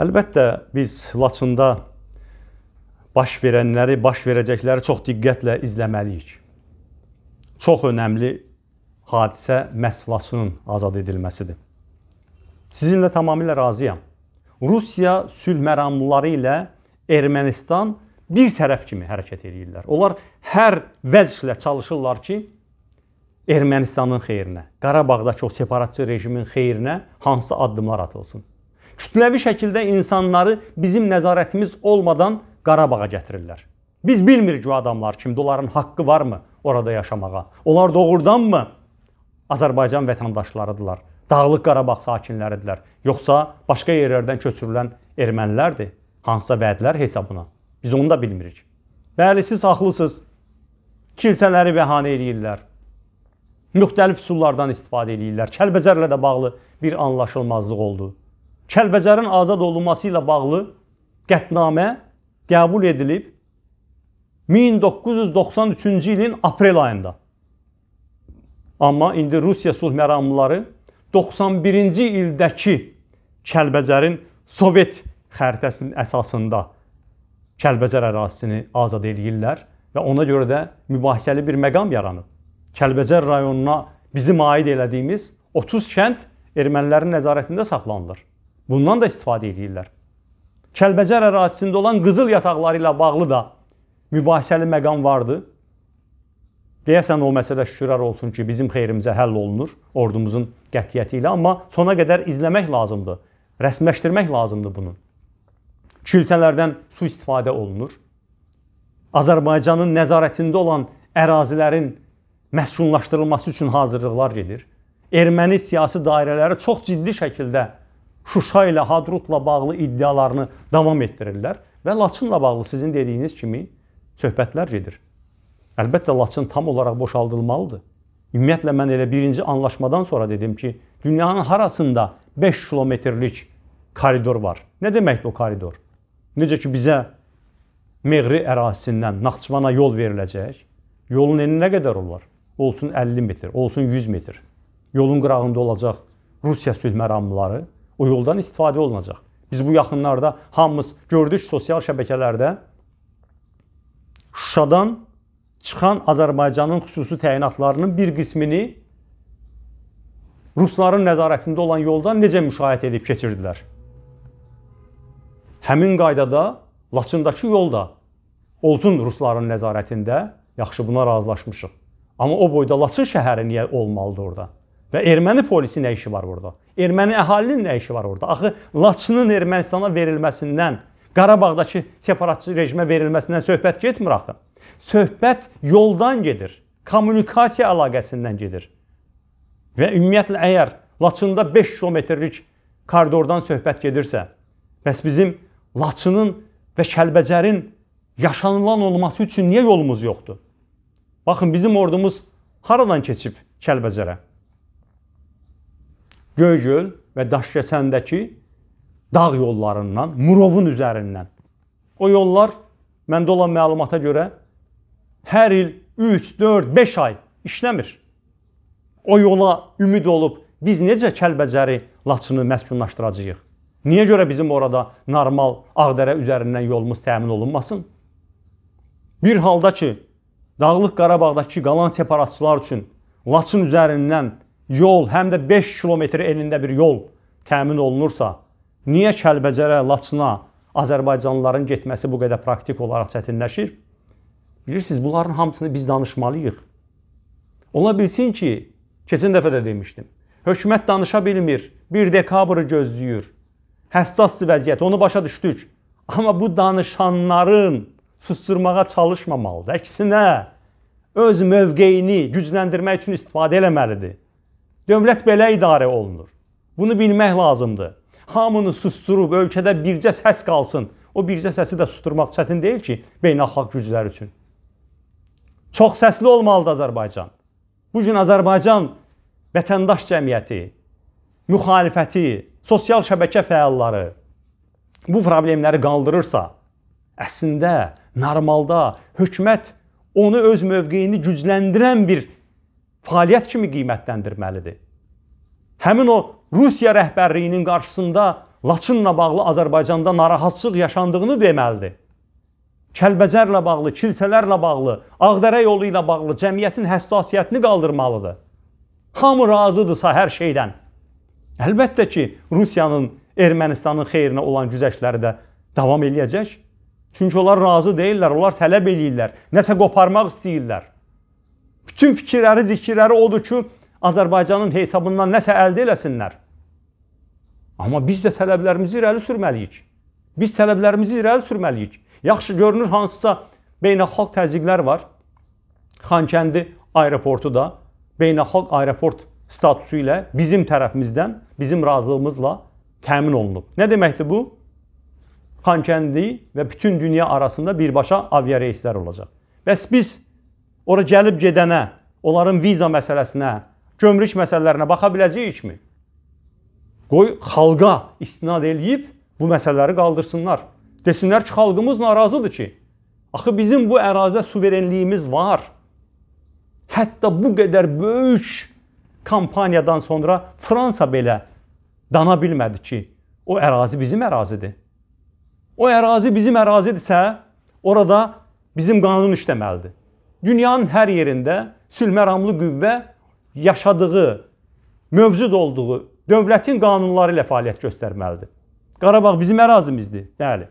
Əlbəttə biz Laçında baş verənləri, baş verəcəkləri çox diqqətlə izləməliyik. Çox önəmli hadisə məhz Laçının azad edilməsidir. Sizinlə tamamilə razıyam. Rusiya sülh məramlıları ilə Ermənistan bir tərəf kimi hərəkət edirlər. Onlar hər vəclə çalışırlar ki, Ermənistanın xeyrinə, Qarabağdakı o separatçı rejimin xeyrinə hansı addımlar atılsın kütləvi şəkildə insanları bizim nəzarətimiz olmadan Qarabağa gətirirlər. Biz bilmirik o adamlar kimdir, onların haqqı varmı orada yaşamağa? Onlar doğrudanmı Azərbaycan vətəndaşlarıdırlar? Dağlıq Qarabağ sakinləridirlər, yoxsa başqa yerlərdən köçürülən ermənilərdir? Hansısa vədlər hesabına. Biz onu da bilmirik. Bəli, siz haqlısınız. Kilsələri bəhanə eləyirlər. Müxtəlif üsullardan istifadə eləyirlər. Kəlbəcərlə də bağlı bir anlaşılmazlıq oldu. Kəlbəcərin azad olunması ilə bağlı qətnamə qəbul edilib 1993-cü ilin aprel ayında. Amma indi Rusiya sülh məramlıları 91-ci ildəki Kəlbəcərin Sovet xəritəsinin əsasında Kəlbəcər ərazisini azad eləyirlər və ona görə də mübahisəli bir məqam yaranıb. Kəlbəcər rayonuna bizim aid elədiyimiz 30 kənd ermənilərin nəzarətində saxlanılır. Bundan da istifadə edirlər. Kəlbəcər ərazisində olan qızıl yataqları ilə bağlı da mübahisəli məqam vardı. Deyəsən o məsələ şükürlər olsun ki, bizim xeyrimizə həll olunur ordumuzun qətiyyəti ilə, amma sona qədər izləmək lazımdır, rəsmiləşdirmək lazımdır bunu. Kilsələrdən su istifadə olunur. Azərbaycanın nəzarətində olan ərazilərin məskunlaşdırılması üçün hazırlıqlar gedir. Erməni siyasi dairələri çox ciddi şəkildə Şuşa ilə, Hadrutla bağlı iddialarını davam etdirirlər və Laçınla bağlı sizin dediyiniz kimi söhbətlər gedir. Əlbəttə Laçın tam olaraq boşaldılmalıdır. Ümumiyyətlə mən elə birinci anlaşmadan sonra dedim ki, dünyanın harasında 5 kilometrlik koridor var. Nə deməkdir o koridor? Necə ki bizə Meğri ərazisindən Naxçıvana yol veriləcək. Yolun eni nə qədər olar? Olsun 50 metr, olsun 100 metr. Yolun qırağında olacaq Rusiya sülh məramlıları o yoldan istifadə olunacaq. Biz bu yaxınlarda hamımız gördük sosial şəbəkələrdə Şuşadan çıxan Azərbaycanın xüsusi təyinatlarının bir qismini rusların nəzarətində olan yoldan necə müşahidə edib keçirdilər. Həmin qaydada Laçındakı yol da olsun rusların nəzarətində, yaxşı buna razılaşmışıq. Amma o boyda Laçın şəhəri niyə olmalıdır orada? Və erməni polisi nə işi var burada? Erməni əhalinin nə işi var orada? Axı Laçının Ermənistana verilməsindən, Qarabağdakı separatçı rejimə verilməsindən söhbət getmir axı. Söhbət yoldan gedir, kommunikasiya əlaqəsindən gedir. Və ümumiyyətlə əgər Laçında 5 kilometrlik koridordan söhbət gedirsə, bəs bizim Laçının və Kəlbəcərin yaşanılan olması üçün niyə yolumuz yoxdur? Baxın, bizim ordumuz haradan keçib Kəlbəcərə? Göygöl və Daşkəsəndəki dağ yollarından, Murovun üzərindən. O yollar məndə olan məlumata görə hər il 3, 4, 5 ay işləmir. O yola ümid olub biz necə Kəlbəcəri, Laçını məskunlaşdıracağıq? Niyə görə bizim orada normal Ağdərə üzərindən yolumuz təmin olunmasın? Bir halda ki, Dağlıq Qarabağdakı qalan separatçılar üçün Laçın üzərindən yol, həm də 5 kilometr enində bir yol təmin olunursa, niyə Kəlbəcərə, Laçına Azərbaycanlıların getməsi bu qədər praktik olaraq çətinləşir? Bilirsiniz, bunların hamısını biz danışmalıyıq. Ola bilsin ki, keçən dəfə də demişdim. Hökumət danışa bilmir, bir dekabrı gözləyir. Həssas vəziyyət, onu başa düşdük. Amma bu danışanların susturmağa çalışmamalıdır. Əksinə öz mövqeyini gücləndirmək üçün istifadə etməlidir. Dövlət belə idarə olunur. Bunu bilmək lazımdır. Hamını susturub ölkədə bircə səs qalsın. O bircə səsi də susturmaq çətin deyil ki, beynəlxalq güclər üçün. Çox səsli olmalıdır Azərbaycan. Bu gün Azərbaycan vətəndaş cəmiyyəti, müxalifəti, sosial şəbəkə fəalları bu problemləri qaldırırsa, əslində normalda hökumət onu öz mövqeyini gücləndirən bir fəaliyyət kimi qiymətləndirməlidir. Həmin o Rusiya rəhbərliyinin qarşısında Laçınla bağlı Azərbaycanda narahatçılıq yaşandığını deməlidir. Kəlbəcərlə bağlı, kilsələrlə bağlı, Ağdərə yolu ilə bağlı cəmiyyətin həssasiyyətini qaldırmalıdır. Hamı razıdırsa hər şeydən. Əlbəttə ki, Rusiyanın Ermənistanın xeyrinə olan güzəştləri də davam eləyəcək. Çünki onlar razı deyillər, onlar tələb eləyirlər, nəsə qoparmaq istəyirlər. Bütün fikirləri, zikirləri odur ki, Azərbaycanın hesabından nəsə əldə eləsinlər. Amma biz də tələblərimizi irəli sürməliyik. Biz tələblərimizi irəli sürməliyik. Yaxşı görünür hansısa beynəlxalq təzyiqlər var. Xankəndi aeroportu da beynəlxalq aeroport statusu ilə bizim tərəfimizdən, bizim razılığımızla təmin olunub. Nə deməkdir bu? Xankəndi və bütün dünya arasında birbaşa aviareyslər olacaq. Bəs biz Ora gəlib gedənə, onların viza məsələsinə, gömrük məsələlərinə baxa biləcəyikmi? Qoy xalqa istinad eləyib bu məsələləri qaldırsınlar. Desinlər ki, xalqımız narazıdır ki, axı bizim bu ərazidə suverenliyimiz var. Hətta bu qədər böyük kampaniyadan sonra Fransa belə dana bilmədi ki, o ərazi bizim ərazidir. O ərazi bizim ərazidirsə, orada bizim qanun işləməlidir dünyanın hər yerində sülməramlı qüvvə yaşadığı, mövcud olduğu dövlətin qanunları ilə fəaliyyət göstərməlidir. Qarabağ bizim ərazimizdir. Bəli.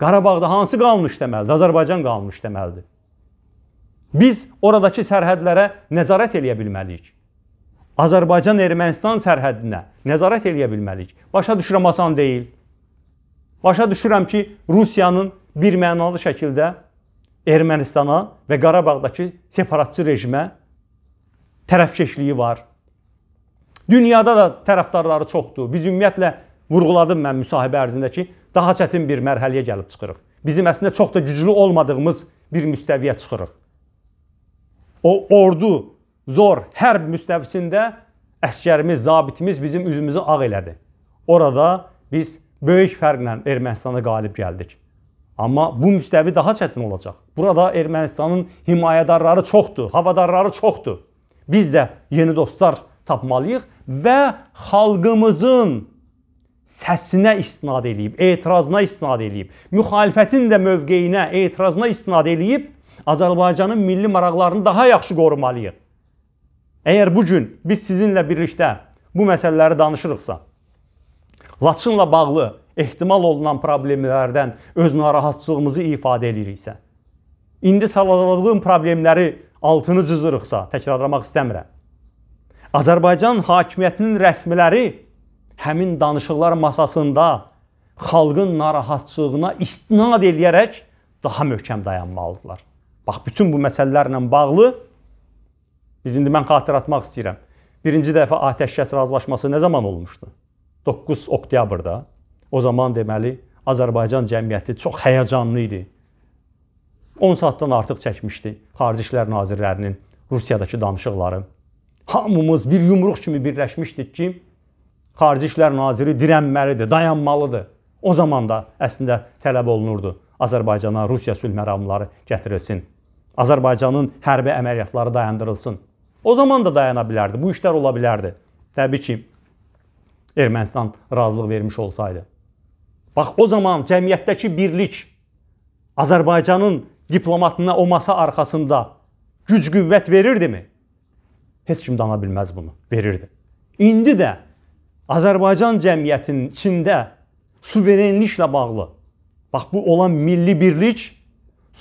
Qarabağda hansı qanun işləməlidir? Azərbaycan qanunu işləməlidir. Biz oradakı sərhədlərə nəzarət eləyə bilməliyik. Azərbaycan-Ermənistan sərhədinə nəzarət eləyə bilməliyik. Başa düşürəm asan deyil. Başa düşürəm ki, Rusiyanın bir mənalı şəkildə Ermənistana və Qarabağdakı separatçı rejimə tərəfkeşliyi var. Dünyada da tərəfdarları çoxdur. Biz ümumiyyətlə vurğuladım mən müsahibə ərzində ki, daha çətin bir mərhələyə gəlib çıxırıq. Bizim əslində çox da güclü olmadığımız bir müstəviyə çıxırıq. O ordu zor hərb müstəvisində əskərimiz, zabitimiz bizim üzümüzü ağ elədi. Orada biz böyük fərqlə Ermənistana qalib gəldik. Amma bu müstəvi daha çətin olacaq. Burada Ermənistanın himayədarları çoxdur, havadarları çoxdur. Biz də yeni dostlar tapmalıyıq və xalqımızın səsinə istinad eləyib, etirazına istinad eləyib, müxalifətin də mövqeyinə, etirazına istinad eləyib Azərbaycanın milli maraqlarını daha yaxşı qorumalıyıq. Əgər bu gün biz sizinlə birlikdə bu məsələləri danışırıqsa, Laçınla bağlı ehtimal olunan problemlərdən öz narahatçılığımızı ifadə ediriksə, indi savadlılığın problemləri altını cızırıqsa, təkrarlamaq istəmirəm. Azərbaycan hakimiyyətinin rəsmiləri həmin danışıqlar masasında xalqın narahatçılığına istinad eləyərək daha möhkəm dayanmalıdırlar. Bax, bütün bu məsələlərlə bağlı biz indi mən xatırlatmaq istəyirəm. Birinci dəfə atəşkəs razılaşması nə zaman olmuşdu? 9 oktyabrda. O zaman deməli Azərbaycan cəmiyyəti çox həyəcanlı idi. 10 saatdan artıq çəkmişdi Xarici İşlər Nazirlərinin Rusiyadakı danışıqları. Hamımız bir yumruq kimi birləşmişdik ki, Xarici İşlər Naziri dirənməlidir, dayanmalıdır. O zaman da əslində tələb olunurdu Azərbaycana Rusiya sülh məramları gətirilsin. Azərbaycanın hərbi əməliyyatları dayandırılsın. O zaman da dayana bilərdi. Bu işlər ola bilərdi. Təbii ki, Ermənistan razılıq vermiş olsaydı. Bax o zaman cəmiyyətdəki birlik Azərbaycanın diplomatına o masa arxasında güc qüvvət verirdimi? Heç kim dana bilməz bunu. Verirdi. İndi də Azərbaycan cəmiyyətinin içində suverenliklə bağlı bax bu olan milli birlik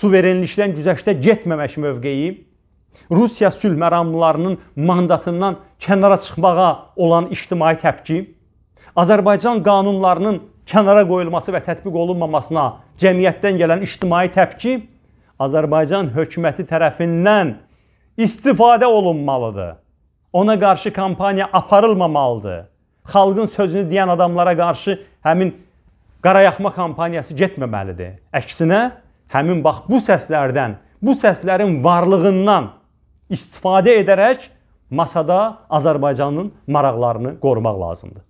suverenlikdən güzəştə getməmək mövqeyi Rusiya sülh məramlılarının mandatından kənara çıxmağa olan ictimai təpki Azərbaycan qanunlarının kənara qoyulması və tətbiq olunmamasına cəmiyyətdən gələn ictimai təpki Azərbaycan hökuməti tərəfindən istifadə olunmalıdır. Ona qarşı kampaniya aparılmamalıdır. Xalqın sözünü deyən adamlara qarşı həmin qarayaxma kampaniyası getməməlidir. Əksinə, həmin bax bu səslərdən, bu səslərin varlığından istifadə edərək masada Azərbaycanın maraqlarını qorumaq lazımdır.